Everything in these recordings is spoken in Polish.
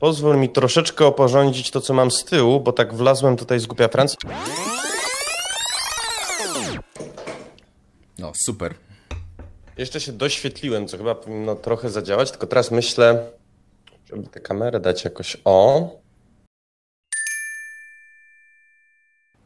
Pozwól mi troszeczkę oporządzić to, co mam z tyłu, bo tak wlazłem tutaj z głupia Francji. No, super. Jeszcze się doświetliłem, co chyba powinno trochę zadziałać, tylko teraz myślę, żeby tę kamerę dać jakoś o.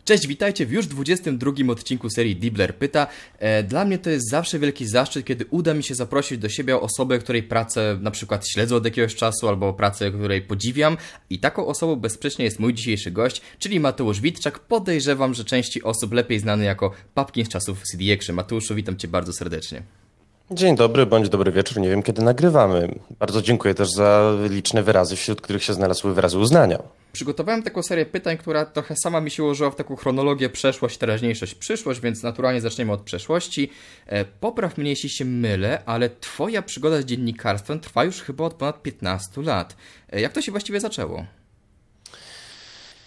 Cześć, witajcie w już 22 odcinku serii Dibbler Pyta. E, dla mnie to jest zawsze wielki zaszczyt, kiedy uda mi się zaprosić do siebie osobę, której pracę na przykład śledzę od jakiegoś czasu, albo pracę, której podziwiam. I taką osobą bezsprzecznie jest mój dzisiejszy gość, czyli Mateusz Witczak. Podejrzewam, że części osób lepiej znany jako papkin z czasów CD Action. Mateuszu, witam Cię bardzo serdecznie. Dzień dobry bądź dobry wieczór. Nie wiem, kiedy nagrywamy. Bardzo dziękuję też za liczne wyrazy, wśród których się znalazły wyrazy uznania. Przygotowałem taką serię pytań, która trochę sama mi się ułożyła w taką chronologię przeszłość, teraźniejszość, przyszłość, więc naturalnie zaczniemy od przeszłości. E, popraw mnie, jeśli się mylę, ale twoja przygoda z dziennikarstwem trwa już chyba od ponad 15 lat. E, jak to się właściwie zaczęło?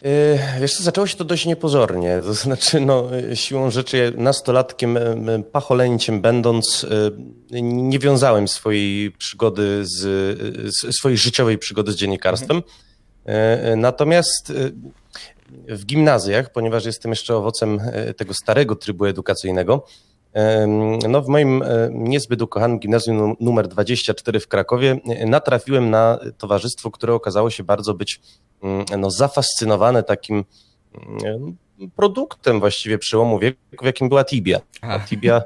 E, wiesz co, zaczęło się to dość niepozornie. To znaczy, no, siłą rzeczy nastolatkiem, e, pacholęciem będąc, e, nie wiązałem swojej przygody z, z swojej życiowej przygody z dziennikarstwem. Natomiast w gimnazjach, ponieważ jestem jeszcze owocem tego starego trybu edukacyjnego, no, w moim e, niezbyt ukochanym gimnazjum numer 24 w Krakowie e, natrafiłem na towarzystwo, które okazało się bardzo być mm, no, zafascynowane takim mm, produktem właściwie przełomu wieku, jakim była Tibia. A. Tibia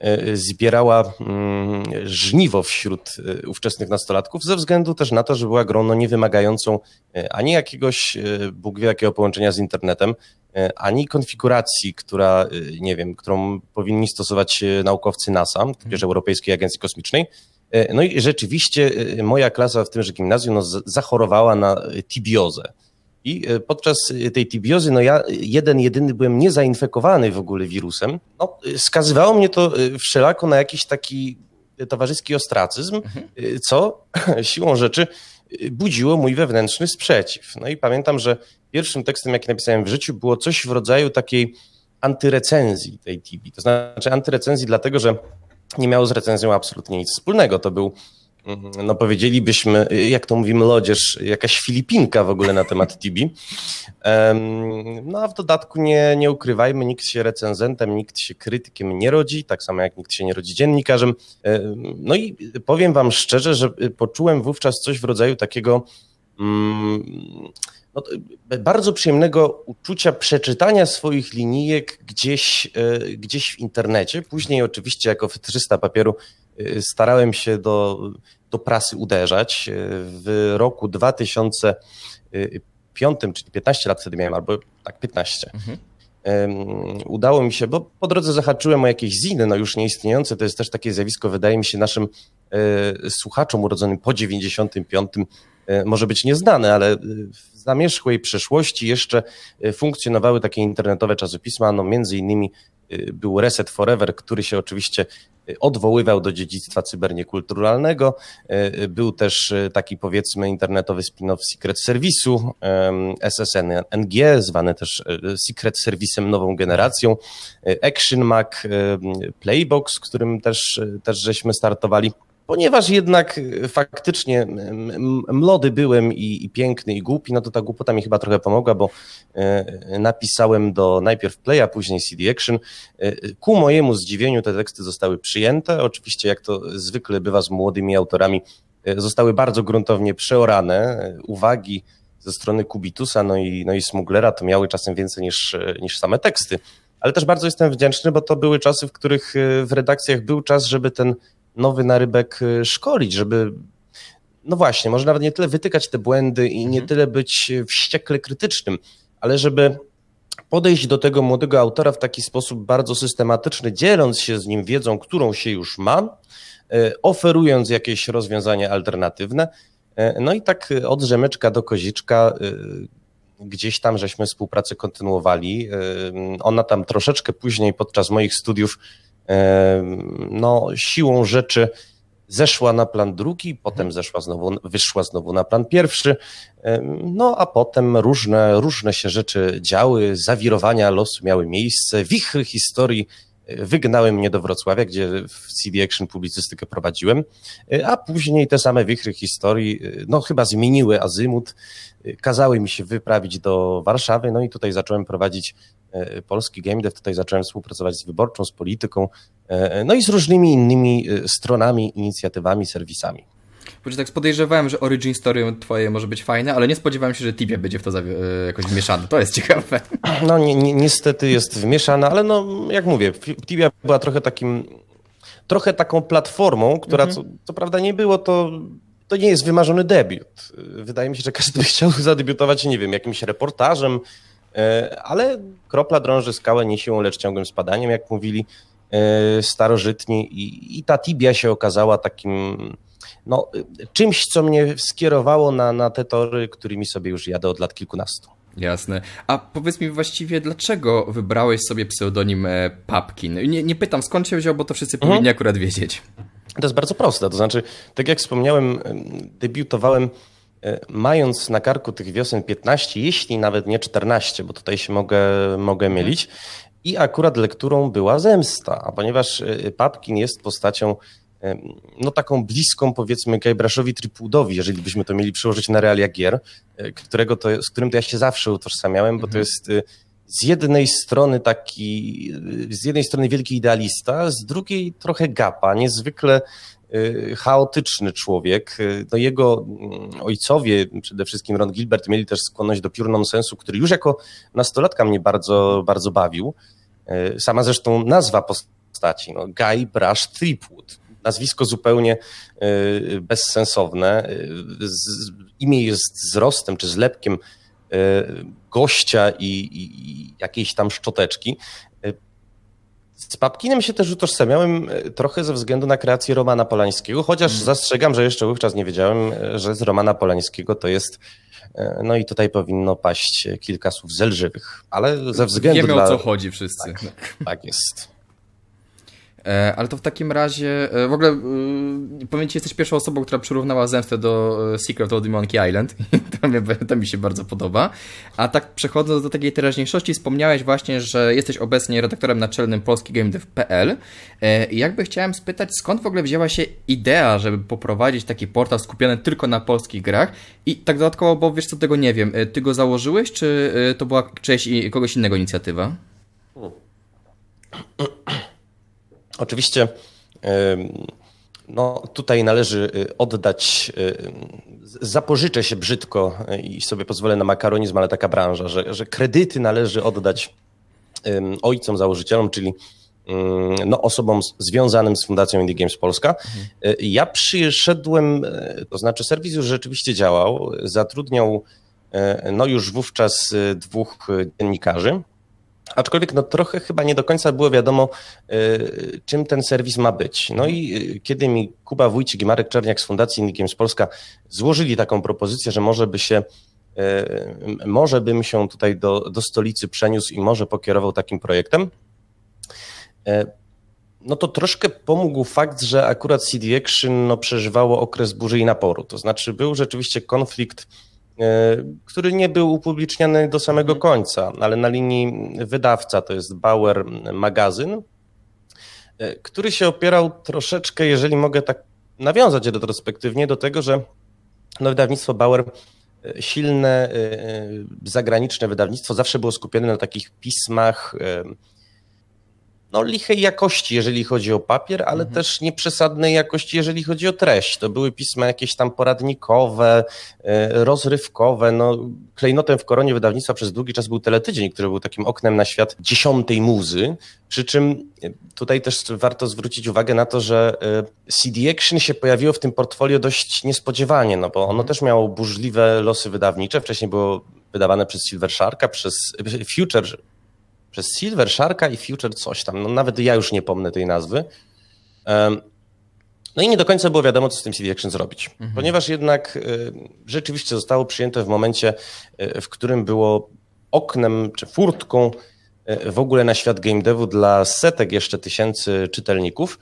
E, zbierała mm, żniwo wśród e, ówczesnych nastolatków, ze względu też na to, że była grono niewymagającą e, ani jakiegoś, Bóg wie jakiego połączenia z internetem, ani konfiguracji, która, nie wiem, którą powinni stosować naukowcy NASA, mhm. tudzież Europejskiej Agencji Kosmicznej. No i rzeczywiście moja klasa w tymże gimnazjum no, zachorowała na tibiozę i e, podczas e, tej tibiozy, no ja jeden, jedyny byłem niezainfekowany w ogóle wirusem. No, e, skazywało mnie to wszelako na jakiś taki towarzyski ostracyzm, mhm. co siłą rzeczy budziło mój wewnętrzny sprzeciw. No i pamiętam, że pierwszym tekstem, jaki napisałem w życiu, było coś w rodzaju takiej antyrecenzji tej TB. To znaczy antyrecenzji dlatego, że nie miało z recenzją absolutnie nic wspólnego. To był no powiedzielibyśmy, jak to mówimy, lodzież, jakaś Filipinka w ogóle na temat Tibi. No a w dodatku nie, nie ukrywajmy, nikt się recenzentem, nikt się krytykiem nie rodzi, tak samo jak nikt się nie rodzi dziennikarzem. No i powiem wam szczerze, że poczułem wówczas coś w rodzaju takiego mm, no, bardzo przyjemnego uczucia przeczytania swoich linijek gdzieś, e, gdzieś w internecie. Później oczywiście jako 300 papieru Y, starałem się do, do prasy uderzać. Y, w roku 2005, y, czyli 15 lat wtedy miałem, albo tak 15, mhm udało mi się, bo po drodze zahaczyłem o jakieś ziny, no już nieistniejące, to jest też takie zjawisko, wydaje mi się, naszym e, słuchaczom urodzonym po 95 e, może być nieznane, ale e, w zamierzchłej przeszłości jeszcze funkcjonowały takie internetowe czasopisma, no między innymi był Reset Forever, który się oczywiście odwoływał do dziedzictwa cyberniekulturalnego. E, był też e, taki powiedzmy internetowy spin-off Secret Service'u SSNG, zwany też e, Secret Service'em nową generacją, Action Mac, Playbox, którym też, też żeśmy startowali. Ponieważ jednak y, faktycznie młody byłem i, i, piękny, i głupi, no to ta głupota mi chyba trochę pomogła, bo e, e, napisałem do najpierw Playa, później CD Action. E, ku mojemu zdziwieniu te teksty zostały przyjęte. Oczywiście, jak to zwykle bywa z młodymi autorami, zostały bardzo gruntownie przeorane. Uwagi ze strony Kubitusa, no i, no i Smuglera to miały czasem więcej niż, niż same teksty. Ale też bardzo jestem wdzięczny, bo to były czasy, w których w redakcjach był czas, żeby ten nowy narybek y, szkolić, żeby no właśnie, może nawet nie tyle wytykać te błędy i nie mhm. tyle być y, wściekle krytycznym, ale żeby podejść do tego młodego autora w taki sposób bardzo systematyczny, dzieląc się z nim wiedzą, którą się już ma, y, oferując jakieś rozwiązania alternatywne. No i tak od rzemyczka do koziczka gdzieś tam żeśmy współpracę kontynuowali. Ona tam troszeczkę później podczas moich studiów no, siłą rzeczy zeszła na plan drugi, potem zeszła znowu, wyszła znowu na plan pierwszy, no a potem różne, różne się rzeczy działy, zawirowania losu miały miejsce, wichry historii e, wygnały mnie do Wrocławia, gdzie w CD Action publicystykę prowadziłem, e, a później te same wichry historii, e, no chyba zmieniły azymut, kazały mi się wyprawić do Warszawy, no i tutaj zacząłem prowadzić E, polski game dev. Tutaj zacząłem współpracować z wyborczą, z polityką, e, no i z różnymi innymi e, stronami, inicjatywami, serwisami. Bo tak podejrzewałem, że Origin Story twoje może być fajne, ale nie spodziewałem się, że Tibia będzie w to jakoś wmieszany. To jest ciekawe. No ni ni niestety jest wmieszana, ale no jak mówię, Tibia była trochę takim, trochę taką platformą, która mhm. co, co prawda nie było to to nie jest wymarzony debiut. Wydaje mi się, że każdy by chciał zadebiutować, nie wiem, jakimś reportażem, E, ale kropla drąży skałę, nie siłą, lecz ciągłym spadaniem, jak mówili e, starożytni i, i ta Tibia się okazała takim no, czymś, co mnie skierowało na, na te tory, którymi sobie już jadę od lat kilkunastu. Jasne. A powiedz mi właściwie, dlaczego wybrałeś sobie pseudonim e, Papkin? Nie, nie pytam, skąd się wziął, bo to wszyscy mhm. powinni akurat wiedzieć. To jest bardzo proste. To znaczy, tak jak wspomniałem, debiutowałem E, mając na karku tych wiosen 15, jeśli nawet nie 14, bo tutaj się mogę, mogę mhm. mylić. I akurat lekturą była Zemsta, a ponieważ e, Papkin jest postacią no taką bliską powiedzmy Gajbraszowi Tripudowi, jeżeli byśmy to mieli przełożyć na realia gier, e, którego to, z którym to ja się zawsze utożsamiałem, bo to mhm. jest z jednej strony taki, z jednej strony wielki idealista, z drugiej trochę gapa, niezwykle y, chaotyczny człowiek. Y, no jego mm, ojcowie, przede wszystkim Ron Gilbert, mieli też skłonność do piór nonsensu, który już jako nastolatka mnie bardzo, bardzo bawił. Y, sama zresztą nazwa postaci, no, Guy Brush Tripwood. Nazwisko zupełnie bezsensowne. Imię jest z rostem czy zlepkiem E, gościa i, i, i jakiejś tam szczoteczki. E, z Papkinem się też utożsamiałem e, trochę ze względu na kreację Romana Polańskiego, chociaż mhm. zastrzegam, że jeszcze wówczas nie wiedziałem, że z Romana Polańskiego to jest. No i tutaj powinno paść kilka słów zelżywych, ale ze względu Wiemy, na. Wiemy o co chodzi wszyscy. Tak, no, tak jest. E, ale to w takim razie, e, w ogóle e, powiem ci, jesteś pierwszą osobą, która przyrównała zemstę do Secret of the Monkey Island. to, mi, to mi się bardzo podoba. A tak przechodząc do takiej teraźniejszości, wspomniałeś właśnie, że jesteś obecnie redaktorem naczelnym polskigamedev.pl. I jakby chciałem spytać, skąd w ogóle wzięła się idea, żeby poprowadzić taki portal skupiony tylko na polskich grach? I tak dodatkowo, bo wiesz co, tego nie wiem, ty go założyłeś, czy to była czyjaś kogoś innego inicjatywa? Hmm. Oczywiście no, tutaj należy y, oddać, y, zapożyczę się brzydko y, i sobie pozwolę na makaronizm, ale taka branża, że, że kredyty należy oddać ojcom, założycielom, czyli mm, no, osobom związanym z Fundacją Indie Games Polska. Mhm. Ja przyszedłem, e, to znaczy serwis już rzeczywiście działał, zatrudniał e, no, już wówczas e, dwóch dziennikarzy, Aczkolwiek no, trochę chyba nie do końca było wiadomo, y, czym ten serwis ma być. No i y, kiedy mi Kuba Wójcik i Marek Czerniak z Fundacji Nikiem z Polska złożyli taką propozycję, że może by się y, może bym się tutaj do, do stolicy przeniósł i może pokierował takim projektem, y, no to troszkę pomógł fakt, że akurat CD Action no, przeżywało okres burzy i naporu. To znaczy był rzeczywiście konflikt E, który nie był upubliczniany do samego mhm. końca, ale na linii wydawca to jest Bauer Magazyn, e, który się opierał troszeczkę, jeżeli mogę tak nawiązać retrospektywnie, do tego, że no, wydawnictwo Bauer e, silne zagraniczne wydawnictwo zawsze było skupione na takich pismach no, lichej jakości, jeżeli chodzi o papier, ale mhm. też nieprzesadnej jakości, jeżeli chodzi o treść. To były pisma jakieś tam poradnikowe, e, rozrywkowe. No, klejnotem w koronie wydawnictwa przez długi czas był Teletydzień, który był takim oknem na świat dziesiątej muzy. Przy czym e, tutaj też warto zwrócić uwagę na to, że e, CD Action się pojawiło w tym portfolio dość niespodziewanie, no bo ono mhm. też miało burzliwe losy wydawnicze. Wcześniej było wydawane przez Silver Sharka, przez Future przez Silver Sharka i Future coś tam. No, nawet ja już nie pomnę tej nazwy. No i nie do końca było wiadomo, co z tym CD Action zrobić, mhm. ponieważ jednak y, rzeczywiście zostało przyjęte w momencie, y, w którym było oknem czy furtką y, w ogóle na świat game devu dla setek jeszcze tysięcy czytelników,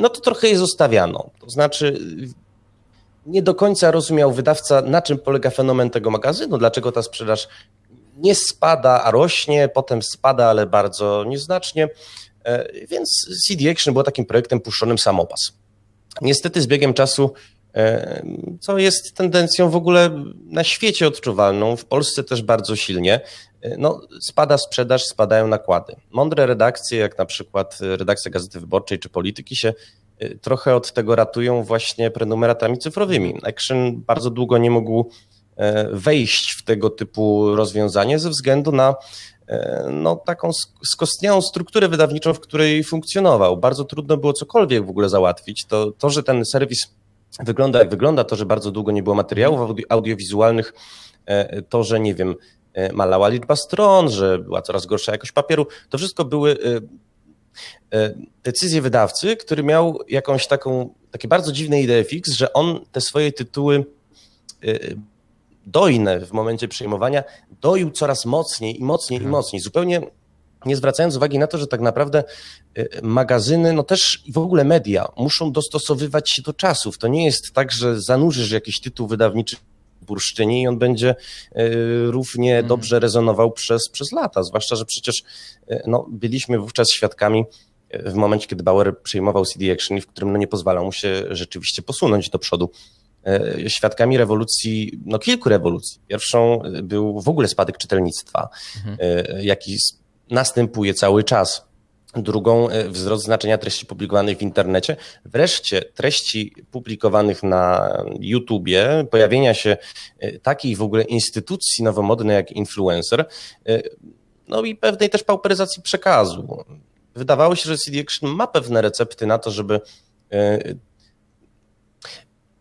no to trochę je zostawiano. To znaczy, nie do końca rozumiał wydawca, na czym polega fenomen tego magazynu, dlaczego ta sprzedaż nie spada, a rośnie, potem spada, ale bardzo nieznacznie. E, więc CD Action było takim projektem puszczonym samopas. Niestety z biegiem czasu, e, co jest tendencją w ogóle na świecie odczuwalną, w Polsce też bardzo silnie, e, no, spada sprzedaż, spadają nakłady. Mądre redakcje, jak na przykład redakcja Gazety Wyborczej czy Polityki się trochę od tego ratują właśnie prenumeratami cyfrowymi. Action bardzo długo nie mógł E, wejść w tego typu rozwiązanie ze względu na e, no, taką skostniałą strukturę wydawniczą, w której funkcjonował. Bardzo trudno było cokolwiek w ogóle załatwić. To, to że ten serwis wygląda jak wygląda, to, że bardzo długo nie było materiałów audiowizualnych, e, to, że nie wiem, malała liczba stron, że była coraz gorsza jakość papieru, to wszystko były decyzje wydawcy, który miał jakąś taką, takie bardzo dziwne idee fix, że on te swoje tytuły dojne w momencie przyjmowania, doił coraz mocniej i mocniej i mhm. mocniej. Zupełnie nie zwracając uwagi na to, że tak naprawdę y, magazyny, no też i w ogóle media muszą dostosowywać się do czasów. To nie jest tak, że zanurzysz jakiś tytuł wydawniczy bursztynie i on będzie y, równie mhm. dobrze rezonował przez, przez lata. Zwłaszcza, że przecież y, no, byliśmy wówczas świadkami w momencie, kiedy Bauer przejmował CD Action, w którym no, nie pozwalał mu się rzeczywiście posunąć do przodu. E, świadkami rewolucji, no kilku rewolucji. Pierwszą e, był w ogóle spadek czytelnictwa, mhm. E, jaki następuje cały czas. Drugą wzrost znaczenia treści publikowanych w internecie. Wreszcie treści publikowanych na YouTubie, pojawienia się takiej w ogóle instytucji nowomodnej jak influencer, no i pewnej też pauperyzacji przekazu. Wydawało się, że CD Action ma pewne recepty na to, żeby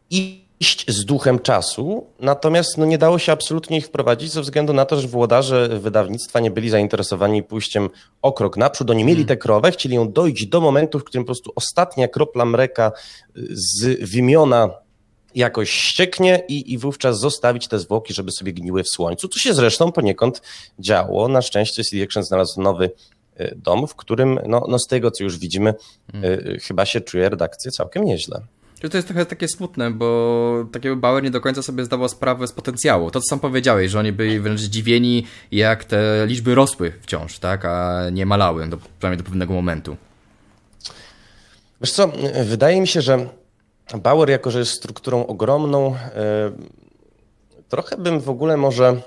i iść z duchem czasu, natomiast no, nie dało się absolutnie ich wprowadzić ze względu na to, że włodarze wydawnictwa nie byli zainteresowani pójściem o krok naprzód. Oni mieli mhm. tę krowę, chcieli ją dojść do momentu, w którym po prostu ostatnia kropla mleka y, z wymiona jakoś ścieknie i, i wówczas zostawić te zwłoki, żeby sobie gniły w słońcu, co się zresztą poniekąd działo. Na szczęście CD Action znalazł nowy y, dom, w którym no, no z tego, co już widzimy, hmm. chyba się czuje redakcja całkiem nieźle że to jest trochę takie smutne, bo takiego Bauer nie do końca sobie zdawał sprawę z potencjału. To, co sam powiedziałeś, że oni byli wręcz zdziwieni, jak te liczby rosły wciąż, tak, a nie malały, do, przynajmniej do pewnego momentu. Wiesz co, wydaje mi się, że Bauer, jako że jest strukturą ogromną, e, trochę bym w ogóle może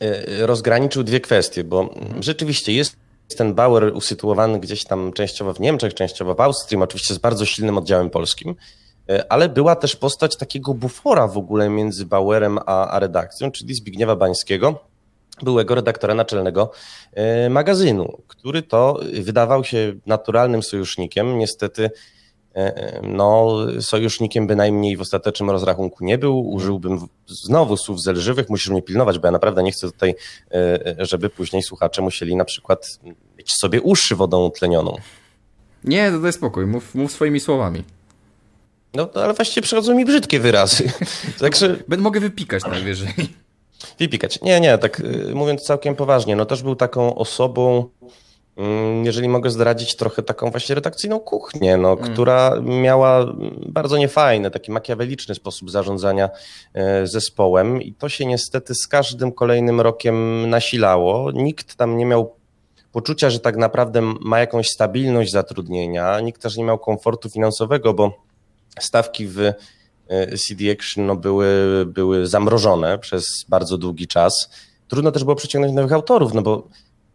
e, rozgraniczył dwie kwestie, bo rzeczywiście jest ten Bauer usytuowany gdzieś tam częściowo w Niemczech, częściowo w Austrii, oczywiście z bardzo silnym oddziałem polskim, e, ale była też postać takiego bufora w ogóle między Bauerem a, a redakcją, czyli Zbigniewa Bańskiego, byłego redaktora naczelnego e, magazynu, który to wydawał się naturalnym sojusznikiem. Niestety E, e, no, sojusznikiem bynajmniej w ostatecznym rozrachunku nie był. Użyłbym znowu słów zelżywych, musisz mnie pilnować, bo ja naprawdę nie chcę tutaj, e, żeby później słuchacze musieli na przykład mieć sobie uszy wodą utlenioną. Nie, to no daj spokój, mów, mów swoimi słowami. No, ale właśnie przychodzą mi brzydkie wyrazy. Także... Będę mogę wypikać najwyżej. Wypikać. Nie, nie, tak y, mówiąc całkiem poważnie, no też był taką osobą, Mm, jeżeli mogę zdradzić trochę taką właśnie redakcyjną kuchnię, no, mm. która miała bardzo niefajny, taki makiaweliczny sposób zarządzania e, zespołem i to się niestety z każdym kolejnym rokiem nasilało. Nikt tam nie miał poczucia, że tak naprawdę ma jakąś stabilność zatrudnienia, nikt też nie miał komfortu finansowego, bo stawki w e, CD Action no, były, były zamrożone przez bardzo długi czas. Trudno też było przyciągnąć nowych autorów, no bo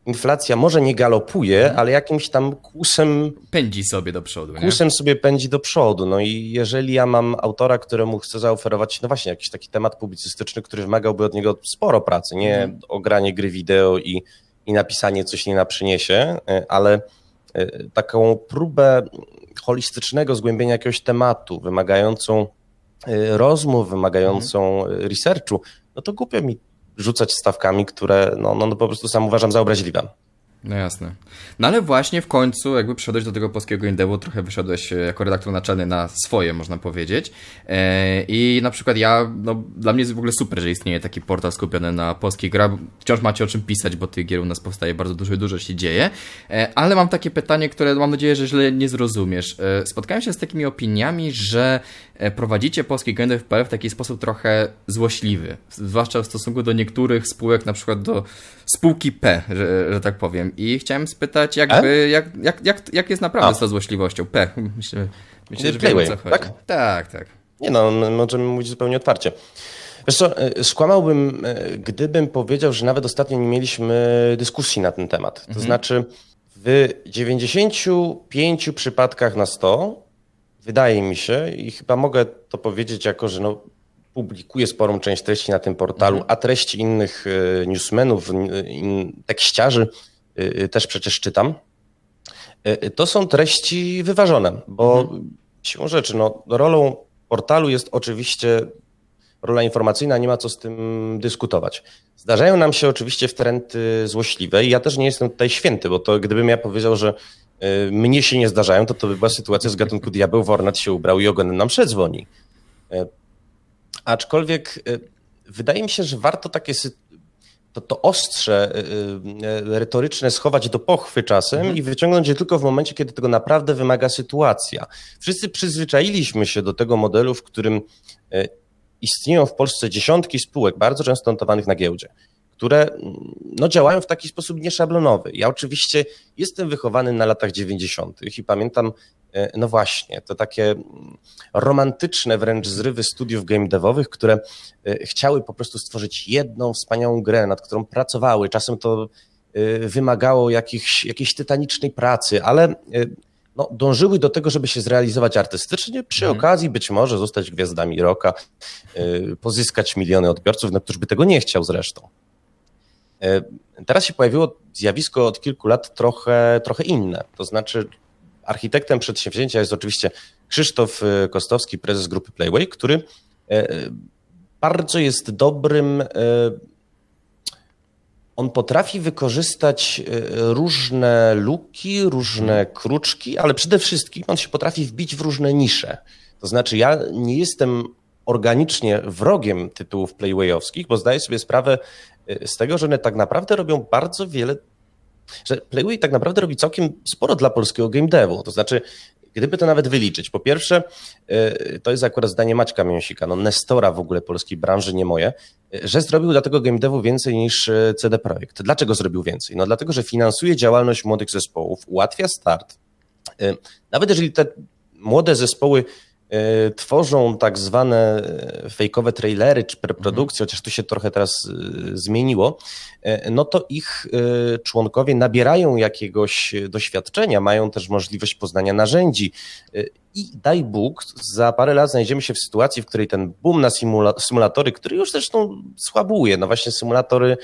inflacja może nie galopuje, mhm. ale jakimś tam kłusem. Pędzi sobie do przodu. Nie? Kłusem sobie pędzi do przodu. No i jeżeli ja mam autora, któremu chcę zaoferować, no właśnie, jakiś taki temat publicystyczny, który wymagałby od niego sporo pracy, nie mhm. ogranie gry wideo i, i napisanie coś nie na przyniesie, e, ale e, taką próbę holistycznego zgłębienia jakiegoś tematu, wymagającą e, rozmów, wymagającą mhm. researchu, no to głupio mi rzucać stawkami, które no, no, no, po prostu sam uważam za obraźliwe. No jasne. No ale właśnie w końcu, jakby przyszedłeś do tego polskiego indewu, trochę wyszedłeś e, jako redaktor naczelny na swoje, można powiedzieć. E, I na przykład ja, no dla mnie jest w ogóle super, że istnieje taki portal skupiony na polskich gra. Wciąż macie o czym pisać, bo tych gier u nas powstaje bardzo dużo i dużo się dzieje. E, ale mam takie pytanie, które mam nadzieję, że źle nie zrozumiesz. Spotkałem się z takimi opiniami, że prowadzicie polski GNDF.pl w taki sposób trochę złośliwy, zwłaszcza w stosunku do niektórych spółek, na przykład do spółki P, że, że tak powiem. I chciałem spytać, jakby, e? jak, jak, jak, jak jest naprawdę A. z tą złośliwością? P. Myślę, myślę że wiemy, co chodzi. Tak? tak, tak. Nie no, możemy mówić zupełnie otwarcie. Wiesz co, e, skłamałbym, e, gdybym powiedział, że nawet ostatnio nie mieliśmy dyskusji na ten temat. To mhm. znaczy, w 95 przypadkach na 100, wydaje mi się, i chyba mogę to powiedzieć jako, że no, publikuję sporą część treści na tym portalu, mhm. a treści innych newsmenów, in, tekściarzy Y, y, też przecież czytam, y, to są treści wyważone, bo mhm. siłą rzeczy no, rolą portalu jest oczywiście rola informacyjna, nie ma co z tym dyskutować. Zdarzają nam się oczywiście wtręty złośliwe i ja też nie jestem tutaj święty, bo to gdybym ja powiedział, że mnie się nie zdarzają, to to by była sytuacja z gatunku diabeł, Wornat się ubrał i ogonem nam przedzwoni. Aczkolwiek wydaje mi się, że warto takie sytuacje to, to ostrze y, y, y, retoryczne schować do pochwy czasem mhm. i wyciągnąć je tylko w momencie, kiedy tego naprawdę wymaga sytuacja. Wszyscy przyzwyczailiśmy się do tego modelu, w którym istnieją w Polsce dziesiątki spółek, bardzo często notowanych na giełdzie które mm, no, działają w taki sposób nieszablonowy. Ja oczywiście jestem wychowany na latach 90. i pamiętam, e, no właśnie, to takie mm, romantyczne wręcz zrywy studiów game devowych, które e, chciały po prostu stworzyć jedną wspaniałą grę, nad którą pracowały. Czasem to e, wymagało jakichś, jakiejś tytanicznej pracy, ale no, dążyły do tego, żeby się zrealizować artystycznie, przy mhm. okazji być może zostać gwiazdami roka, pozyskać miliony odbiorców, no któż by tego nie chciał zresztą. E, teraz się pojawiło zjawisko od kilku lat trochę, trochę inne. To znaczy, architektem przedsięwzięcia jest oczywiście Krzysztof e, Kostowski, prezes grupy Playway, który e, bardzo jest dobrym. On potrafi wykorzystać różne luki, różne mhm. kruczki, ale przede wszystkim on się potrafi wbić w różne nisze. To znaczy, ja nie jestem organicznie wrogiem tytułów playwayowskich, bo zdaję sobie sprawę z tego, że one tak naprawdę robią bardzo wiele, że Playway tak naprawdę robi całkiem sporo dla polskiego game devu. To znaczy, gdyby to nawet wyliczyć, po pierwsze, e, to jest akurat zdanie Maćka Mięsika, no Nestora w ogóle polskiej branży, nie moje, e, że zrobił dla tego game devu więcej niż e, CD Projekt. Dlaczego zrobił więcej? No dlatego, że finansuje działalność młodych zespołów, ułatwia start. Nawet jeżeli te młode zespoły E, tworzą tak zwane e, fejkowe trailery czy preprodukcje, chociaż tu się trochę teraz e, zmieniło, no to ich członkowie nabierają jakiegoś doświadczenia, mają też możliwość poznania narzędzi. I daj Bóg, za parę lat znajdziemy się w sytuacji, w której ten boom na symulatory, który już zresztą słabuje, no właśnie symulatory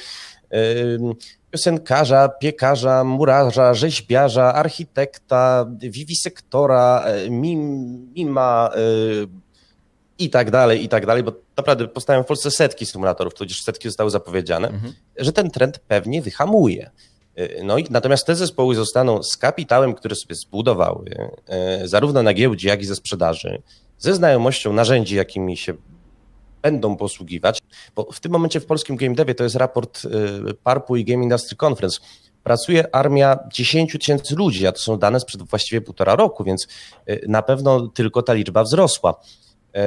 piosenkarza, piekarza, murarza, rzeźbiarza, architekta, wiwisektora, e, mim, mima e, i tak dalej, i tak dalej, bo naprawdę powstają w Polsce setki symulatorów, tudzież setki zostały zapowiedziane, mhm. że ten trend pewnie wyhamuje. E, no i natomiast te zespoły zostaną z kapitałem, który sobie zbudowały, zarówno na giełdzie, jak i ze sprzedaży, ze znajomością narzędzi, jakimi się będą posługiwać, bo w tym momencie w polskim game devie, to jest raport y, PARP-u i Game Industry Conference, pracuje armia 10 tysięcy ludzi, a to są dane sprzed właściwie półtora roku, więc y, na pewno tylko ta liczba wzrosła. Y,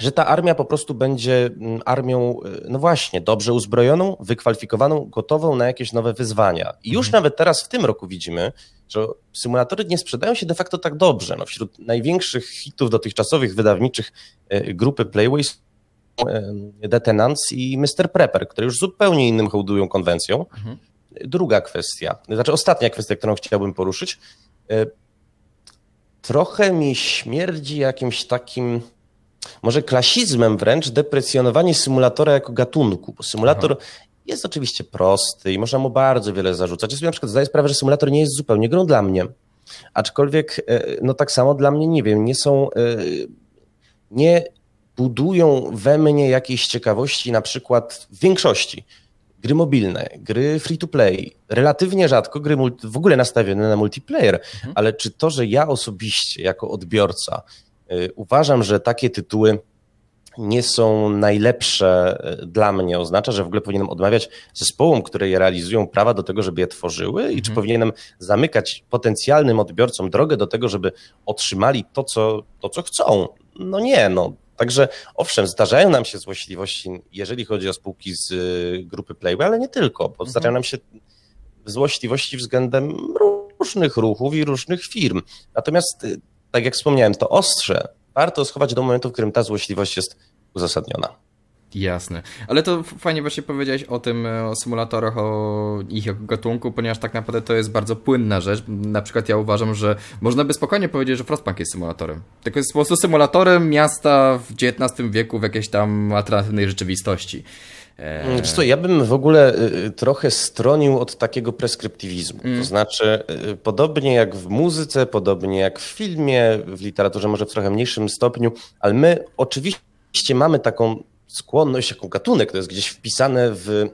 że ta armia po prostu będzie mm, armią, y, no właśnie, dobrze uzbrojoną, wykwalifikowaną, gotową na jakieś nowe wyzwania. I już mhm. nawet teraz w tym roku widzimy, że symulatory nie sprzedają się de facto tak dobrze. No, wśród największych hitów dotychczasowych wydawniczych y, grupy Playways, są Detenants y, i Mr. Prepper, które już zupełnie innym hołdują konwencją. Mhm. Druga kwestia, znaczy ostatnia kwestia, którą chciałbym poruszyć. Trochę mi śmierdzi jakimś takim może klasizmem wręcz deprecjonowanie symulatora jako gatunku, bo symulator Aha. jest oczywiście prosty i można mu bardzo wiele zarzucać. Ja sobie na przykład zdaję sprawę, że symulator nie jest zupełnie grą dla mnie. Aczkolwiek, e, no tak samo dla mnie, nie wiem, nie są, e, nie budują we mnie jakiejś ciekawości, na przykład w większości gry mobilne, gry free to play, relatywnie rzadko gry w ogóle nastawione na multiplayer, mhm. ale czy to, że ja osobiście jako odbiorca Y, uważam, że takie tytuły nie są najlepsze y, dla mnie. Oznacza, że w ogóle powinienem odmawiać zespołom, które je realizują, prawa do tego, żeby je tworzyły i czy mhm. powinienem zamykać potencjalnym odbiorcom drogę do tego, żeby otrzymali to, co, to, co chcą. No nie, no. Także owszem, zdarzają nam się złośliwości, jeżeli chodzi o spółki z y, grupy Playway, ale nie tylko, bo mhm. zdarzają nam się złośliwości względem różnych ruchów i różnych firm. Natomiast tak jak wspomniałem, to ostrze warto schować do momentu, w którym ta złośliwość jest uzasadniona. Jasne. Ale to fajnie właśnie powiedziałeś o tym, e, o symulatorach, o ich gatunku, ponieważ tak naprawdę to jest bardzo płynna rzecz. Na przykład ja uważam, że można by spokojnie powiedzieć, że Frostpunk jest symulatorem. Tylko jest po prostu symulatorem miasta w XIX wieku w jakiejś tam alternatywnej rzeczywistości. Mm, wiesz co, e, ja bym w ogóle e, e, trochę stronił od takiego preskryptywizmu. Mm. To znaczy, podobnie jak w muzyce, podobnie jak w filmie, w literaturze może w trochę mniejszym stopniu, ale my oczywiście mamy taką skłonność, jaką gatunek, to jest gdzieś wpisane w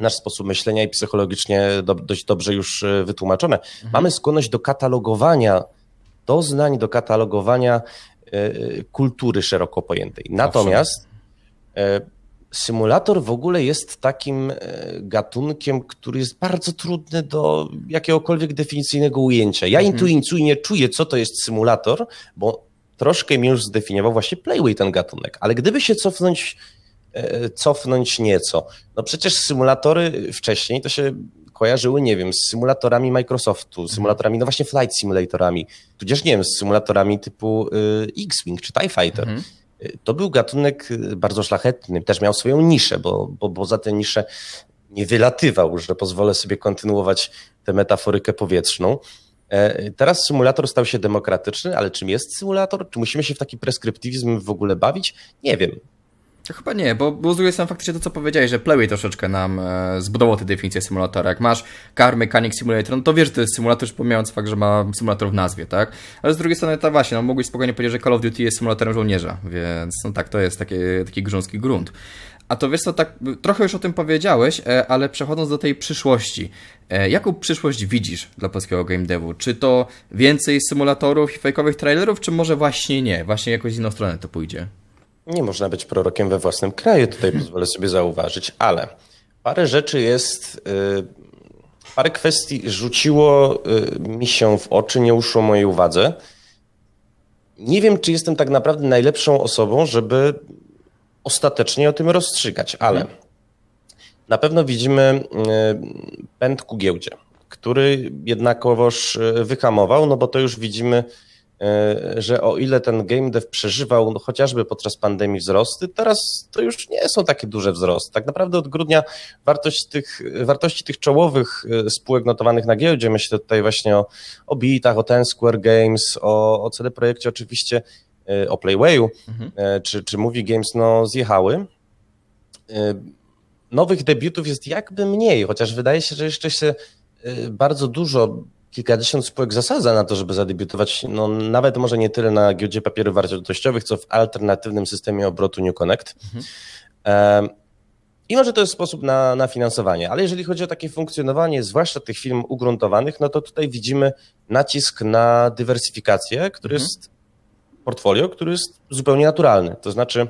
nasz sposób myślenia i psychologicznie do, dość dobrze już wytłumaczone. Mm. Mamy skłonność do katalogowania doznań, do katalogowania kultury szeroko pojętej. Natomiast tak. Symulator w ogóle jest takim e, gatunkiem, który jest bardzo trudny do jakiegokolwiek definicyjnego ujęcia. Ja mhm. intuicyjnie czuję, co to jest symulator, bo troszkę mi już zdefiniował właśnie Playway ten gatunek, ale gdyby się cofnąć, e, cofnąć nieco, no przecież symulatory wcześniej to się kojarzyły, nie wiem, z symulatorami Microsoftu, mhm. symulatorami, no właśnie flight simulatorami, tudzież nie wiem, z symulatorami typu y, X-Wing czy TIE Fighter. Mhm. To był gatunek y, bardzo szlachetny, też miał swoją niszę, bo, bo poza tę niszę nie wylatywał, że pozwolę sobie kontynuować tę metaforykę powietrzną. E, teraz symulator stał się demokratyczny, ale czym jest symulator? Czy musimy się w taki preskryptywizm w ogóle bawić? Nie wiem chyba nie, bo z drugiej strony faktycznie to, co powiedziałeś, że Playway troszeczkę nam e, zbudował te definicje symulatora. Jak masz Car Mechanic Simulator, no to wiesz, że to jest symulator, już pomijając fakt, że ma symulator w nazwie, tak? Ale z drugiej strony, ta właśnie, no mógłbyś spokojnie powiedzieć, że Call of Duty jest symulatorem żołnierza, więc no tak, to jest taki, taki grząski grunt. A to wiesz co, tak trochę już o tym powiedziałeś, e, ale przechodząc do tej przyszłości. E, jaką przyszłość widzisz dla polskiego game devu? Czy to więcej symulatorów i fejkowych trailerów, czy może właśnie nie? Właśnie jakoś z inną stronę to pójdzie? nie można być prorokiem we własnym kraju, tutaj pozwolę sobie zauważyć, ale parę rzeczy jest, y, parę kwestii rzuciło y, mi się w oczy, nie uszło mojej uwadze. Nie wiem, czy jestem tak naprawdę najlepszą osobą, żeby ostatecznie o tym rozstrzygać, ale na pewno widzimy y, pęd ku giełdzie, który jednakowoż wyhamował, no bo to już widzimy E, że o ile ten game dev przeżywał no, chociażby podczas pandemii wzrosty, teraz to już nie są takie duże wzrosty. Tak naprawdę od grudnia wartość tych, wartości tych czołowych e, spółek notowanych na giełdzie, myślę tutaj właśnie o, o Beatach, o Ten Square Games, o, o CD Projekcie oczywiście, e, o Playwayu mhm. czy, czy Movie Games, no zjechały nowych debiutów jest jakby mniej, chociaż wydaje się, że jeszcze się bardzo dużo kilkadziesiąt spółek zasadza na to, żeby zadebiutować, no nawet może nie tyle na giełdzie papierów wartościowych, co w alternatywnym systemie obrotu New Connect. Mhm. I może to jest sposób na, na finansowanie, ale jeżeli chodzi o takie funkcjonowanie, zwłaszcza tych firm ugruntowanych, no to tutaj widzimy nacisk na dywersyfikację, który mhm. jest portfolio, który jest zupełnie naturalny. To znaczy,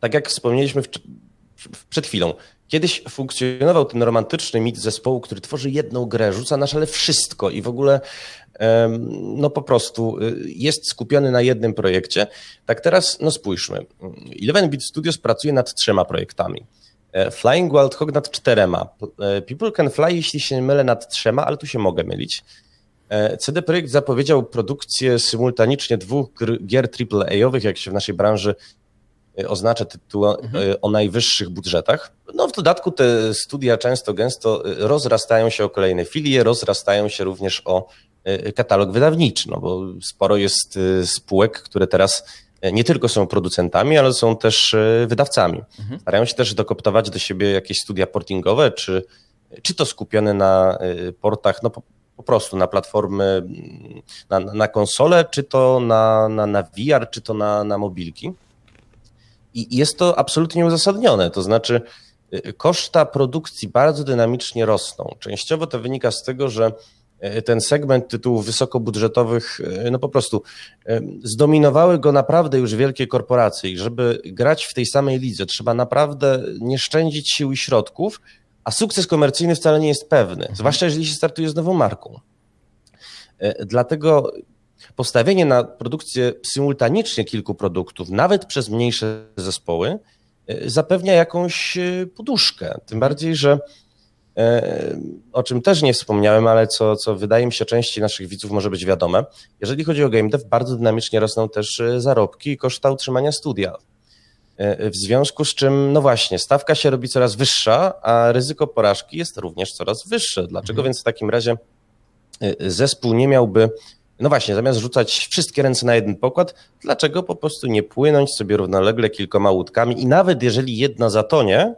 tak jak wspomnieliśmy w, przed chwilą, Kiedyś funkcjonował ten romantyczny mit zespołu, który tworzy jedną grę, rzuca na szale wszystko i w ogóle no po prostu y, jest skupiony na jednym projekcie. Tak teraz, no spójrzmy. Eleven Beat Studios pracuje nad trzema projektami. E, Flying Wild Hog nad czterema. E, People Can Fly, jeśli się nie mylę, nad trzema, ale tu się mogę mylić. E, CD Projekt zapowiedział produkcję symultanicznie dwóch gier AAA-owych, jak się w naszej branży Y, oznacza tytuł y, mhm. o najwyższych budżetach. No w dodatku te studia często, gęsto y, rozrastają się o kolejne filie, rozrastają się również o katalog wydawniczy, no bo sporo jest spółek, które teraz nie tylko są producentami, ale są też wydawcami. Mhm. Starają się też dokoptować do siebie jakieś studia portingowe, czy, czy to skupione na portach, no po, po prostu na platformy, mm, na, na konsole, czy to na, na, na VR, czy to na, na mobilki. I jest to absolutnie uzasadnione. To znaczy, y, koszta produkcji bardzo dynamicznie rosną. Częściowo to wynika z tego, że y, ten segment tytułów wysokobudżetowych, y, no po prostu zdominowały go naprawdę już wielkie korporacje. I żeby grać w tej samej lidze, trzeba naprawdę nie szczędzić sił i środków, a sukces komercyjny wcale nie jest pewny, mhm. zwłaszcza jeżeli się startuje z nową marką. E, dlatego postawienie na produkcję symultanicznie kilku produktów, nawet przez mniejsze zespoły, y, zapewnia jakąś y, poduszkę. Tym bardziej, że y, o czym też nie wspomniałem, ale co, co wydaje mi się części naszych widzów może być wiadome, jeżeli chodzi o game dev, bardzo dynamicznie rosną też zarobki i koszta utrzymania studia. W związku z czym, no właśnie, stawka się robi coraz wyższa, a ryzyko porażki jest również coraz wyższe. Dlaczego mhm. więc w takim razie zespół nie miałby no właśnie, zamiast rzucać wszystkie ręce na jeden pokład, dlaczego po prostu nie płynąć sobie równolegle kilkoma łódkami i nawet jeżeli jedna zatonie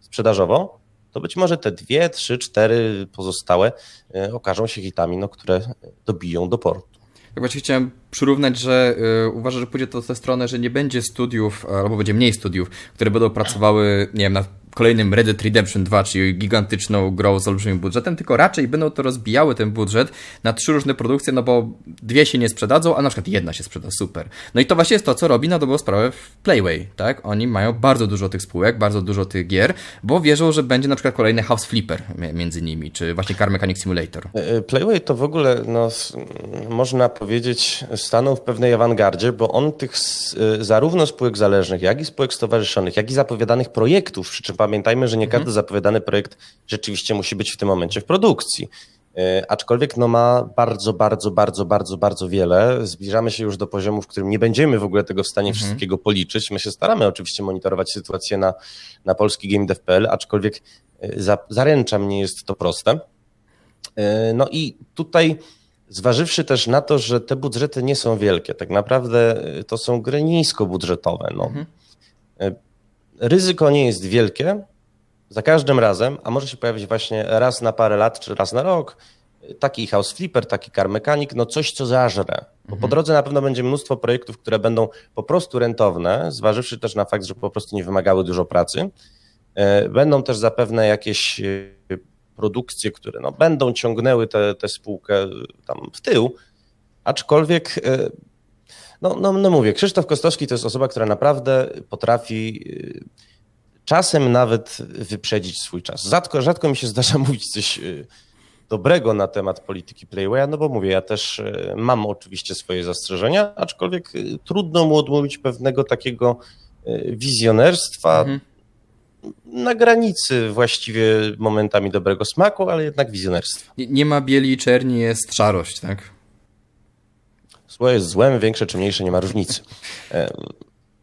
sprzedażowo, to być może te dwie, trzy, cztery pozostałe e, okażą się hitami, no, które dobiją do portu. Tak właśnie chciałem przyrównać, że y, e, uważam, że pójdzie to w tę stronę, że nie będzie studiów, e, albo będzie mniej studiów, które będą pracowały, nie wiem, nad kolejnym Red Dead Redemption 2, czyli gigantyczną grą z olbrzymim budżetem, tylko raczej będą to rozbijały ten budżet na trzy różne produkcje, no bo dwie się nie sprzedadzą, a na przykład jedna się sprzeda, super. No i to właśnie jest to, co robi na dobrą sprawę w Playway, tak? Oni mają bardzo dużo tych spółek, bardzo dużo tych gier, bo wierzą, że będzie na przykład kolejny House Flipper między nimi, czy właśnie Car Mechanic Simulator. E, e, Playway to w ogóle, no, można powiedzieć, stanął w pewnej awangardzie, bo on tych e, zarówno spółek zależnych, jak i spółek stowarzyszonych, jak i zapowiadanych projektów, przy czym pamiętajmy, że nie każdy mhm. zapowiadany projekt rzeczywiście musi być w tym momencie w produkcji. E, aczkolwiek no ma bardzo, bardzo, bardzo, bardzo, bardzo wiele. Zbliżamy się już do poziomu, w którym nie będziemy w ogóle tego w stanie mhm. wszystkiego policzyć. My się staramy oczywiście monitorować sytuację na, na polski GameDev.pl, aczkolwiek e, za, zaręczam, nie jest to proste. E, no i tutaj zważywszy też na to, że te budżety nie są wielkie, tak naprawdę to są gry niskobudżetowe. No. Mhm ryzyko nie jest wielkie za każdym razem, a może się pojawić właśnie raz na parę lat czy raz na rok. Taki house flipper, taki car mechanic, no coś, co zażre. Bo mhm. po drodze na pewno będzie mnóstwo projektów, które będą po prostu rentowne, zważywszy też na fakt, że po prostu nie wymagały dużo pracy. E, będą też zapewne jakieś e, produkcje, które no, będą ciągnęły tę spółkę e, tam w tył, aczkolwiek no, no, no mówię, Krzysztof Kostowski to jest osoba, która naprawdę potrafi y, czasem nawet wyprzedzić swój czas. Rzadko, rzadko mi się zdarza mówić coś y, dobrego na temat polityki Playwaya, no bo mówię, ja też y, mam oczywiście swoje zastrzeżenia, aczkolwiek trudno mu odmówić pewnego takiego wizjonerstwa mhm. na granicy właściwie momentami dobrego smaku, ale jednak wizjonerstwa. Nie, nie ma bieli i czerni, jest szarość, tak? Zło jest złem, większe czy mniejsze, nie ma różnicy.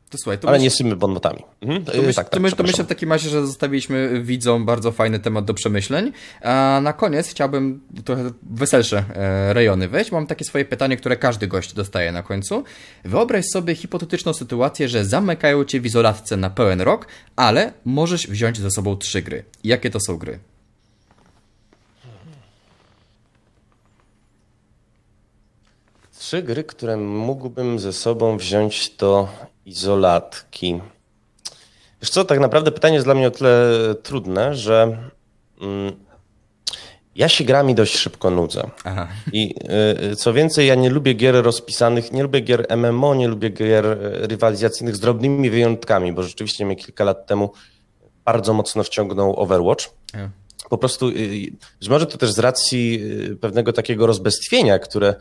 To słuchaj, to Ale myśl... nie symy bonmotami. Mhm. To, e, myśl, tak, tak, to, myśl, to myślę w takim razie, że zostawiliśmy widzom bardzo fajny temat do przemyśleń. A na koniec chciałbym trochę weselsze e, rejony wejść. Mam takie swoje pytanie, które każdy gość dostaje na końcu. Wyobraź sobie hipotetyczną sytuację, że zamykają cię w izolatce na pełen rok, ale możesz wziąć ze sobą trzy gry. Jakie to są gry? trzy gry, które mógłbym ze sobą wziąć do izolatki. Wiesz co, tak naprawdę pytanie jest dla mnie o tyle trudne, że mm, ja się grami dość szybko nudzę. Aha. I y, y co więcej, ja nie lubię gier rozpisanych, nie lubię gier MMO, nie lubię gier rywalizacyjnych z drobnymi wyjątkami, bo rzeczywiście mnie kilka lat temu bardzo mocno wciągnął Overwatch. Ja. Po prostu, y, y, być może to też z racji pewnego takiego rozbestwienia, które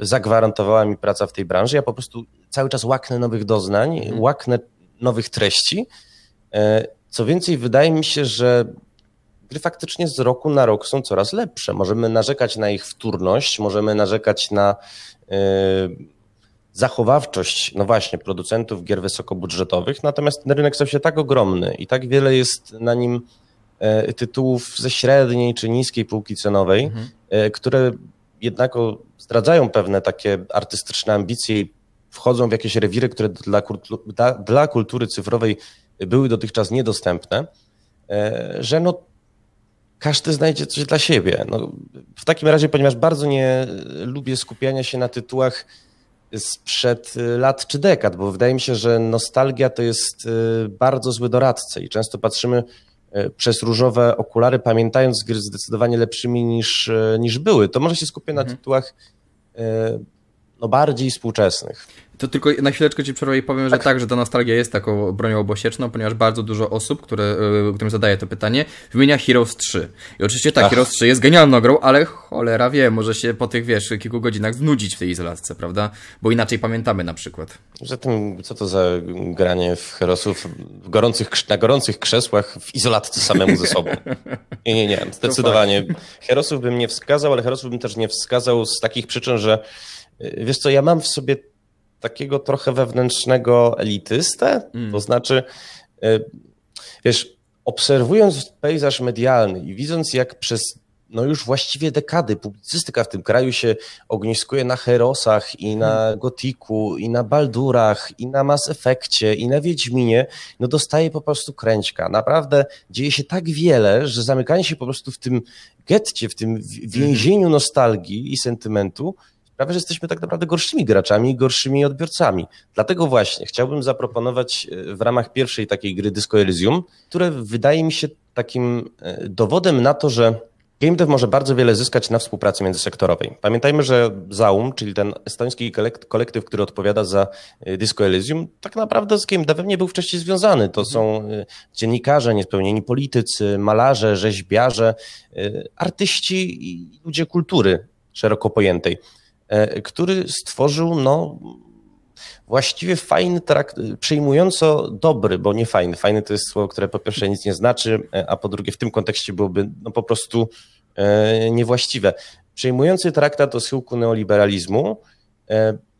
zagwarantowała mi praca w tej branży. Ja po prostu cały czas łaknę nowych doznań, mhm. łaknę nowych treści. E, co więcej, wydaje mi się, że gry faktycznie z roku na rok są coraz lepsze. Możemy narzekać na ich wtórność, możemy narzekać na e, zachowawczość, no właśnie, producentów gier wysokobudżetowych, natomiast ten rynek stał się tak ogromny i tak wiele jest na nim e, tytułów ze średniej czy niskiej półki cenowej, mhm. które jednak zdradzają pewne takie artystyczne ambicje i wchodzą w jakieś rewiry, które dla, dla, dla kultury cyfrowej były dotychczas niedostępne, e, że no, każdy znajdzie coś dla siebie. No, w takim razie, ponieważ bardzo nie lubię skupiania się na tytułach sprzed lat czy dekad, bo wydaje mi się, że nostalgia to jest e, bardzo zły doradca i często patrzymy E, przez różowe okulary, pamiętając gry zdecydowanie lepszymi niż, e, niż były. To może się skupię mhm. na tytułach e, no, bardziej współczesnych. To tylko na chwileczkę ci przerwę i powiem, że tak, tak że ta nostalgia jest taką bronią obosieczną, ponieważ bardzo dużo osób, które, y, którym zadaję to pytanie, wymienia Heroes 3. I oczywiście tak, Ach. Heroes 3 jest genialną grą, ale cholera wie, może się po tych, wiesz, kilku godzinach znudzić w tej izolatce, prawda? Bo inaczej pamiętamy na przykład. Zatem co to za granie w Heroesów w gorących, na gorących krzesłach w izolatce samemu ze sobą? Nie, nie, nie, zdecydowanie. Heroesów bym nie wskazał, ale Heroesów bym też nie wskazał z takich przyczyn, że Y, wiesz co, ja mam w sobie takiego trochę wewnętrznego elitystę, mm. to znaczy, y, wiesz, obserwując pejzaż medialny i widząc, jak przez no już właściwie dekady publicystyka w tym kraju się ogniskuje na Herosach i na mm. Gotiku i na Baldurach i na Mass Effectie i na Wiedźminie, no dostaje po prostu kręćka. Naprawdę dzieje się tak wiele, że zamykanie się po prostu w tym getcie, w tym mhm. więzieniu nostalgii i sentymentu sprawia, że jesteśmy tak naprawdę gorszymi graczami i gorszymi odbiorcami. Dlatego właśnie chciałbym zaproponować e, w ramach pierwszej takiej gry Disco Elysium, które wydaje mi się takim e, dowodem na to, że Game dev może bardzo wiele zyskać na współpracy międzysektorowej. Pamiętajmy, że ZAUM, czyli ten estoński kolektyw, który odpowiada za e, Disco Elysium, tak naprawdę z game devem nie był wcześniej związany. To mhm. są dziennikarze, niespełnieni politycy, malarze, rzeźbiarze, artyści i ludzie kultury szeroko pojętej. E, który stworzył no, właściwie fajny, trakt, przyjmująco dobry, bo nie fajny. Fajny to jest słowo, które po pierwsze nic nie znaczy, e, a po drugie w tym kontekście byłoby no, po prostu e, niewłaściwe. Przyjmujący traktat o schyłku neoliberalizmu,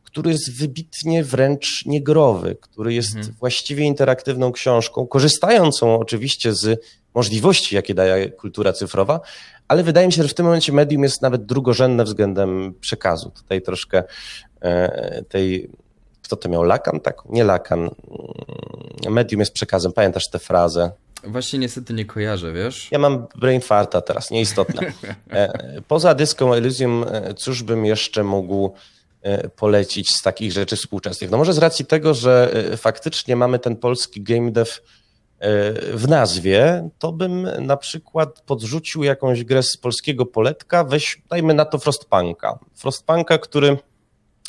który jest wybitnie wręcz niegrowy, który jest mhm. właściwie interaktywną książką, korzystającą oczywiście z możliwości, jakie daje kultura cyfrowa, ale wydaje mi się, że w tym momencie medium jest nawet drugorzędne względem przekazu. Tutaj troszkę e, tej kto to miał? Lakan, tak? Nie Lakan. Mm, medium jest przekazem. Pamiętasz tę frazę? Właśnie niestety nie kojarzę, wiesz? Ja mam brain farta teraz, nieistotne. E, poza dyską Elysium, e, cóż bym jeszcze mógł polecić z takich rzeczy współczesnych? No może z racji tego, że faktycznie mamy ten polski game dev E, w nazwie, to bym na przykład podrzucił jakąś grę z polskiego poletka, weź, dajmy na to Frostpunka. Frostpunka, który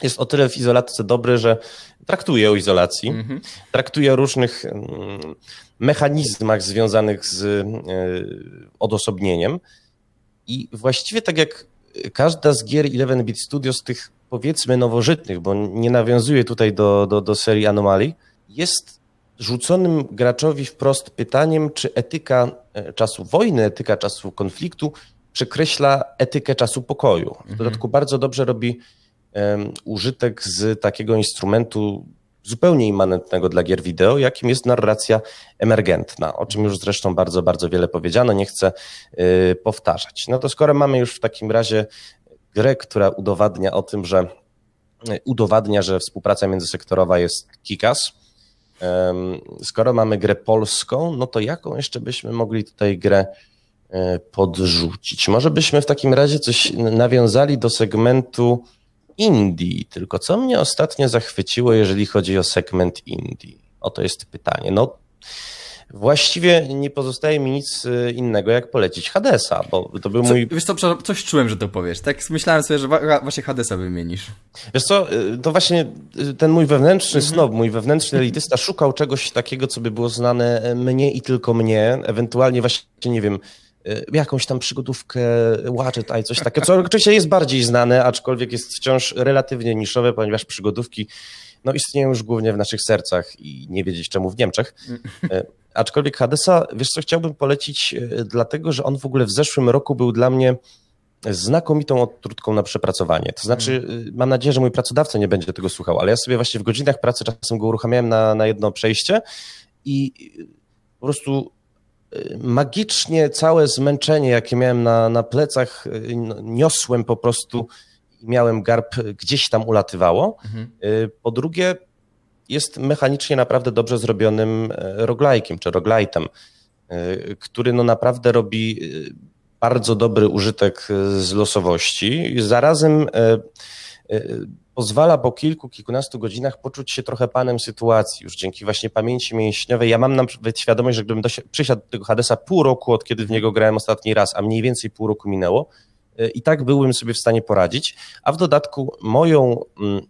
jest o tyle w izolatce dobry, że traktuje o izolacji, mhm. traktuje o różnych mm, mechanizmach związanych z e, odosobnieniem i właściwie tak jak każda z gier 11-bit studios tych powiedzmy nowożytnych, bo nie nawiązuje tutaj do, do, do serii Anomalii, jest rzuconym graczowi wprost pytaniem, czy etyka e, czasu wojny, etyka czasu konfliktu przekreśla etykę czasu pokoju. W mhm. dodatku bardzo dobrze robi um, użytek z takiego instrumentu zupełnie immanentnego dla gier wideo, jakim jest narracja emergentna, o czym już zresztą bardzo, bardzo wiele powiedziano, nie chcę y, powtarzać. No to skoro mamy już w takim razie grę, która udowadnia o tym, że y, udowadnia, że współpraca międzysektorowa jest kikas, Skoro mamy grę polską, no to jaką jeszcze byśmy mogli tutaj grę e, podrzucić? Może byśmy w takim razie coś nawiązali do segmentu Indii, tylko co mnie ostatnio zachwyciło, jeżeli chodzi o segment Indii? Oto jest pytanie. No, właściwie nie pozostaje mi nic y, innego, jak polecić Hadesa, bo to był co, mój... Wiesz co, coś czułem, że to powiesz. Tak myślałem sobie, że właśnie Hadesa wymienisz. Wiesz co, y, to właśnie y, ten mój wewnętrzny mhm. snob, mój wewnętrzny elitysta szukał czegoś takiego, co by było znane e, mnie i tylko mnie, ewentualnie właśnie, nie wiem, jakąś tam przygodówkę, Watchet i coś takiego, co oczywiście jest bardziej znane, aczkolwiek jest wciąż relatywnie niszowe, ponieważ przygodówki no istnieją już głównie w naszych sercach i nie wiedzieć czemu w Niemczech. Mm. E, aczkolwiek Hadesa, wiesz co, chciałbym polecić, e, dlatego że on w ogóle w zeszłym roku był dla mnie znakomitą odtrutką na przepracowanie. To znaczy, hmm. mam nadzieję, że mój pracodawca nie będzie tego słuchał, ale ja sobie właśnie w godzinach pracy czasem go uruchamiałem na, na jedno przejście i po prostu magicznie całe zmęczenie, jakie miałem na, na plecach, no, niosłem po prostu i miałem garb, gdzieś tam ulatywało. Mhm. Y, po drugie, jest mechanicznie naprawdę dobrze zrobionym e, roglajkiem czy roglajtem, y, który no naprawdę robi y, bardzo dobry użytek z losowości. Zarazem e, e, pozwala po kilku, kilkunastu godzinach poczuć się trochę panem sytuacji, już dzięki właśnie pamięci mięśniowej. Ja mam nawet świadomość, że gdybym dosiadł, przysiadł do tego Hadesa pół roku, od kiedy w niego grałem ostatni raz, a mniej więcej pół roku minęło, i tak byłbym sobie w stanie poradzić. A w dodatku moją, mm,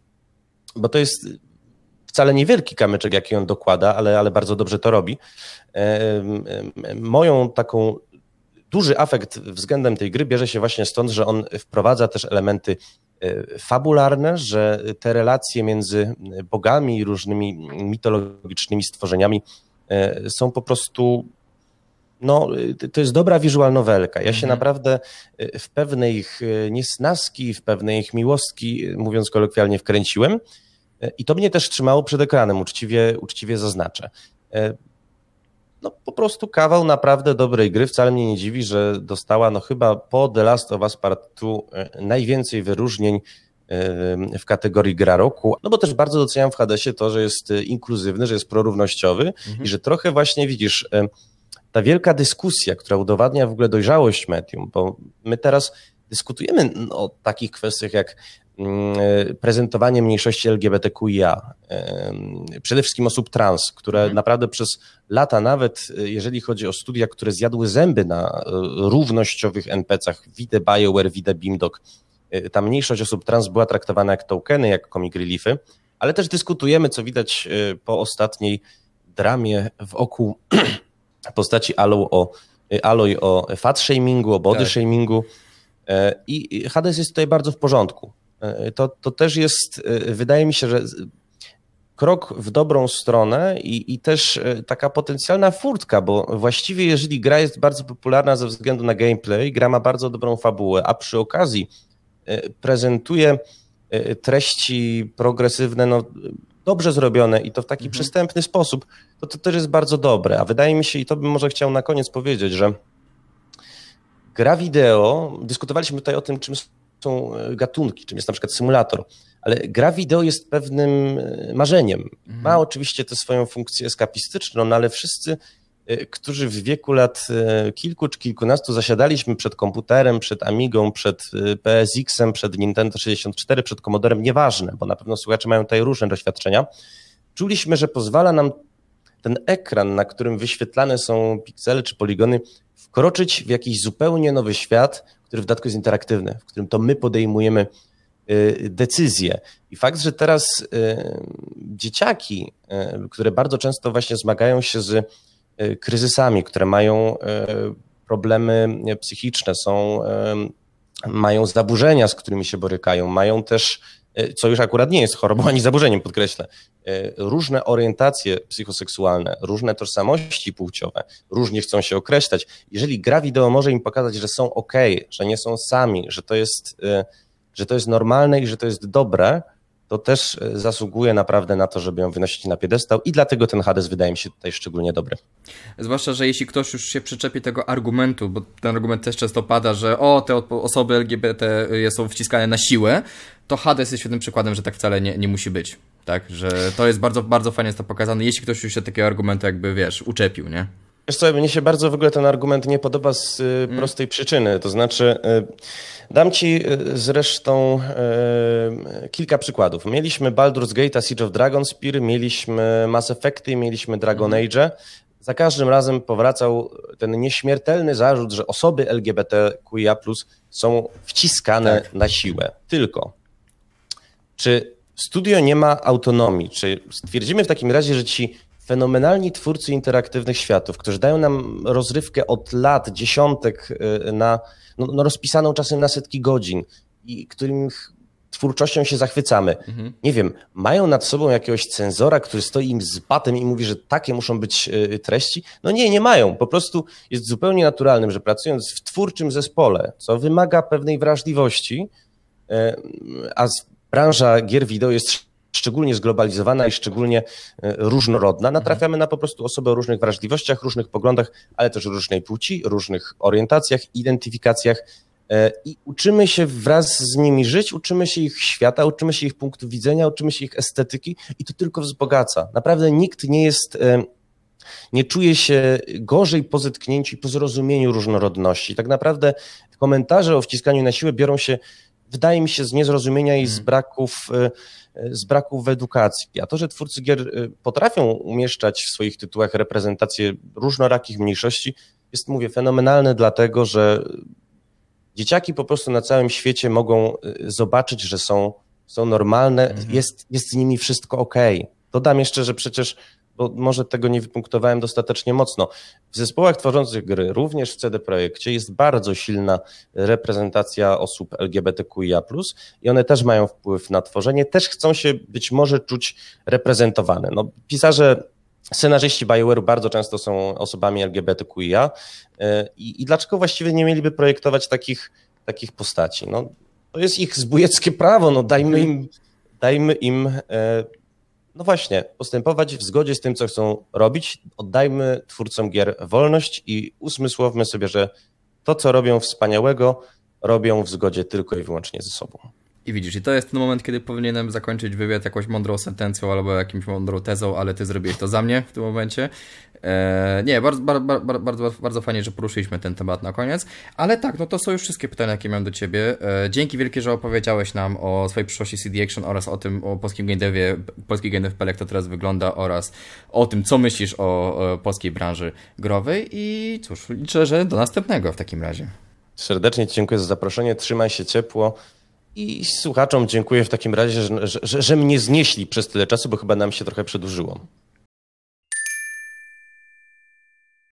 bo to jest wcale niewielki kamyczek, jaki on dokłada, ale, ale bardzo dobrze to robi. Moją taką duży afekt względem tej gry bierze się właśnie stąd, że on wprowadza też elementy e, fabularne, że te relacje między bogami i różnymi mitologicznymi stworzeniami e, są po prostu no, y, to jest dobra wizualnowelka. Ja się mhm. naprawdę y, w pewnej ich y, niesnaski, w pewnej ich miłostki, mówiąc kolokwialnie, wkręciłem. I to mnie też trzymało przed ekranem, uczciwie, uczciwie zaznaczę. No, po prostu kawał naprawdę dobrej gry. Wcale mnie nie dziwi, że dostała no, chyba po The Last of Us Part 2 najwięcej wyróżnień w kategorii gra roku, no bo też bardzo doceniam w Hadesie to, że jest inkluzywny, że jest prorównościowy mhm. i że trochę właśnie widzisz, ta wielka dyskusja, która udowadnia w ogóle dojrzałość medium, bo my teraz dyskutujemy no, o takich kwestiach jak mm, prezentowanie mniejszości LGBTQIA, przede wszystkim osób trans, które mhm. naprawdę przez lata, nawet e, jeżeli chodzi o studia, które zjadły zęby na e, równościowych NPC-ach, widzę BioWare, widzę BIMDOC, e, ta mniejszość osób trans była traktowana jak tokeny, jak comic reliefy, ale też dyskutujemy, co widać po ostatniej dramie w oku postaci Aloy o, Aloy o fat shamingu, o body tak. shamingu e, i Hades jest tutaj bardzo w porządku. E, to, to też jest, e, wydaje mi się, że krok w dobrą stronę i, i też taka potencjalna furtka, bo właściwie jeżeli gra jest bardzo popularna ze względu na gameplay, gra ma bardzo dobrą fabułę, a przy okazji prezentuje treści progresywne, no, dobrze zrobione i to w taki mhm. przystępny sposób, to to też jest bardzo dobre. A wydaje mi się, i to bym może chciał na koniec powiedzieć, że gra wideo, dyskutowaliśmy tutaj o tym, czym są e, gatunki, czym jest na przykład symulator, ale gra wideo jest pewnym e, marzeniem. Mhm. Ma oczywiście tę swoją funkcję eskapistyczną, no ale wszyscy Y, którzy w wieku lat y, kilku czy kilkunastu zasiadaliśmy przed komputerem, przed Amigą, przed y, PSX-em, przed Nintendo 64, przed Commodorem, nieważne, bo na pewno słuchacze mają tutaj różne doświadczenia. Czuliśmy, że pozwala nam ten ekran, na którym wyświetlane są piksele czy poligony, wkroczyć w jakiś zupełnie nowy świat, który w dodatku jest interaktywny, w którym to my podejmujemy decyzje. I fakt, że teraz dzieciaki, które bardzo często właśnie zmagają się z E, kryzysami, które mają e, problemy psychiczne, są, e, mają zaburzenia, z którymi się borykają, mają też, co już akurat nie jest chorobą ani zaburzeniem, podkreślę, różne orientacje psychoseksualne, różne tożsamości płciowe, różnie chcą się określać. Jeżeli gra wideo może im pokazać, że są ok, że nie są sami, że to jest, że to jest normalne i że to jest dobre, to też e, zasługuje naprawdę na to, żeby ją wynosić na piedestał i dlatego ten Hades wydaje mi się tutaj szczególnie dobry. Zwłaszcza, że jeśli ktoś już się przyczepi tego argumentu, bo ten argument też często pada, że o, te osoby LGBT e, są wciskane na siłę, to Hades jest świetnym przykładem, że tak wcale nie, nie musi być. Tak, że to jest bardzo, bardzo fajnie jest to pokazane, jeśli ktoś już się takiego argumentu jakby, wiesz, uczepił, nie? Wiesz co, mnie się bardzo w ogóle ten argument nie podoba z y, mhm. prostej przyczyny. To znaczy, y, dam ci y, zresztą kilka przykładów. Mieliśmy Baldur's Gate, Siege of Dragonspear, mieliśmy Mass Effecty, mieliśmy Dragon hmm. Age. Za każdym razem powracał ten nieśmiertelny zarzut, że osoby LGBTQIA są wciskane tak. na siłę. Tylko. Czy studio nie ma autonomii? Czy stwierdzimy w takim razie, że ci fenomenalni twórcy interaktywnych światów, którzy dają nam rozrywkę od lat, dziesiątek y, na no, no rozpisaną czasem na setki godzin i którym twórczością się zachwycamy. Mhm. Nie wiem, mają nad sobą jakiegoś cenzora, który stoi im z batem i mówi, że takie muszą być y, treści? No nie, nie mają. Po prostu jest zupełnie naturalnym, że pracując w twórczym zespole, co wymaga pewnej wrażliwości, y, a branża gier wideo jest szczególnie zglobalizowana i szczególnie e, różnorodna, natrafiamy na po prostu osoby o różnych wrażliwościach, różnych poglądach, ale też różnej płci, różnych orientacjach, identyfikacjach. E, I uczymy się wraz z nimi żyć, uczymy się ich świata, uczymy się ich punktu widzenia, uczymy się ich estetyki i to tylko wzbogaca. Naprawdę nikt nie jest e, nie czuję się gorzej po zetknięciu i po zrozumieniu różnorodności. Tak naprawdę komentarze o wciskaniu na siłę biorą się, wydaje mi się, z niezrozumienia i z mhm. braków z braku w edukacji. A to, że twórcy gier y, potrafią umieszczać w swoich tytułach reprezentacje różnorakich mniejszości, jest, mówię, fenomenalne, dlatego że dzieciaki po prostu na całym świecie mogą y, zobaczyć, że są, są normalne, mhm. jest, jest z nimi wszystko ok. Dodam jeszcze, że przecież bo może tego nie wypunktowałem dostatecznie mocno. W zespołach tworzących gry, również w CD Projekcie, jest bardzo silna reprezentacja osób LGBTQIA, i one też mają wpływ na tworzenie, też chcą się być może czuć reprezentowane. No, pisarze Scenarzyści Bioware'u bardzo często są osobami LGBTQIA y, i, i dlaczego właściwie nie mieliby projektować takich, takich postaci? No, to jest ich zbójeckie prawo, no dajmy im, dajmy im y, no właśnie, postępować w zgodzie z tym, co chcą robić. Oddajmy twórcom gier wolność i usmysłowmy sobie, że to, co robią wspaniałego, robią w zgodzie tylko i wyłącznie ze sobą. I widzisz, i to jest ten moment, kiedy powinienem zakończyć wywiad jakąś mądrą sentencją albo jakimś mądrą tezą, ale ty zrobiłeś to za mnie w tym momencie. Eee, nie, bardzo, bardzo, bardzo, bardzo fajnie, że poruszyliśmy ten temat na koniec. Ale tak, no to są już wszystkie pytania, jakie miałem do ciebie. Eee, dzięki wielkie, że opowiedziałeś nam o swojej przyszłości CD Action oraz o tym, o polskim game polski game dev jak to teraz wygląda oraz o tym, co myślisz o, o polskiej branży growej. I cóż, liczę, że do następnego w takim razie. Serdecznie dziękuję za zaproszenie. Trzymaj się ciepło. I słuchaczom dziękuję w takim razie, że, że, że mnie znieśli przez tyle czasu, bo chyba nam się trochę przedłużyło.